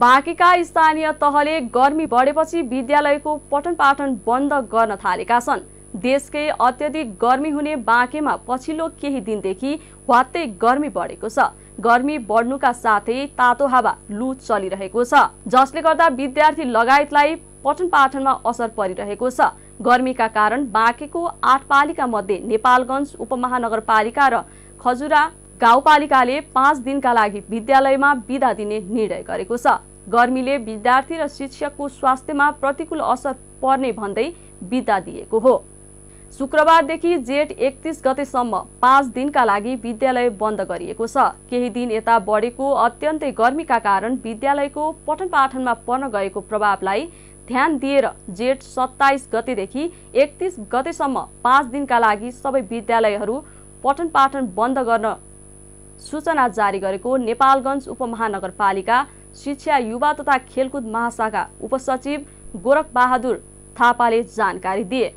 बाँकेका स्थानीय तहले गर्मी बढेपछि विद्यालयको पठन पाठन बन्द गर्न थालेका छन् देशकै अत्यधिक गर्मी हुने बाँकेमा पछिल्लो केही दिनदेखि वात्तै गर्मी बढेको छ गर्मी बढ्नुका साथै तातो हावा लु चलिरहेको छ जसले गर्दा विद्यार्थी लगायतलाई पठन पाठनमा असर परिरहेको छ गर्मीका कारण बाँकेको आठ पालिका मध्ये नेपालगञ्ज उपमहानगरपालिका र खजुरा गाउँपालिकाले पाँच दिनका लागि विद्यालयमा विदा दिने निर्णय गरेको छ गर्मीले विद्यार्थी र शिक्षकको स्वास्थ्यमा प्रतिकूल असर पर्ने भन्दै विदा दिएको हो शुक्रबारदेखि जेठ एकतिस गतेसम्म पाँच दिनका लागि विद्यालय बन्द गरिएको छ केही दिन यता बढेको अत्यन्तै गर्मीका कारण विद्यालयको पठन पाठनमा पर्न गएको प्रभावलाई ध्यान दिएर जेठ सत्ताइस गतेदेखि एकतिस गतेसम्म पाँच दिनका लागि सबै विद्यालयहरू पठन पाठन बन्द गर्न सूचना जारी गरेको नेपालगञ्ज उपमहानगरपालिका शिक्षा युवा तथा खेलकुद महाशाखा उपसचिव गोरख बहादुर थापाले जानकारी दिए